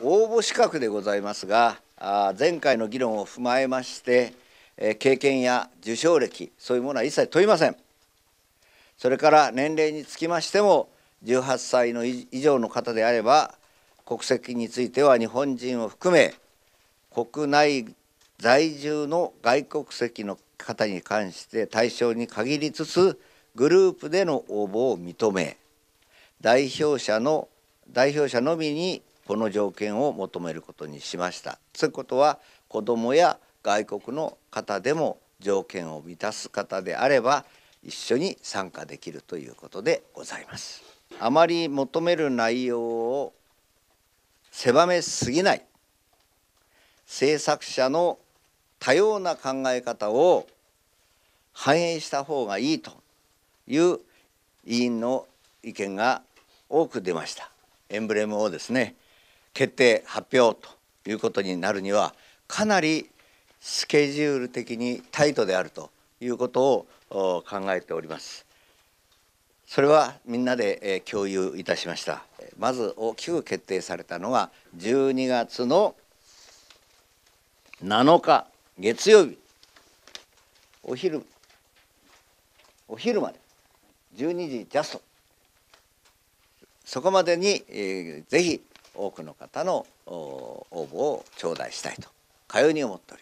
応募資格でございますが前回の議論を踏まえまして経験や受賞歴そういうものは一切問いませんそれから年齢につきましても18歳の以上の方であれば国籍については日本人を含め国内在住の外国籍の方に関して対象に限りつつグループでの応募を認め代表者の代表者のみにこの条件を求めることにしました。ということは子どもや外国の方でも条件を満たす方であれば一緒に参加できるということでございます。あまり求める内容を狭めすぎない制作者の多様な考え方を反映した方がいいという委員の意見が多く出ました。エンブレムをですね決定発表ということになるにはかなりスケジュール的にタイトであるということを考えております。それはみんなで共有いたしました。まず大きく決定されたのは12月の7日月曜日お昼お昼まで12時ジャストそこまでに、えー、ぜひ多くの方の応募を頂戴したいとかように思っております。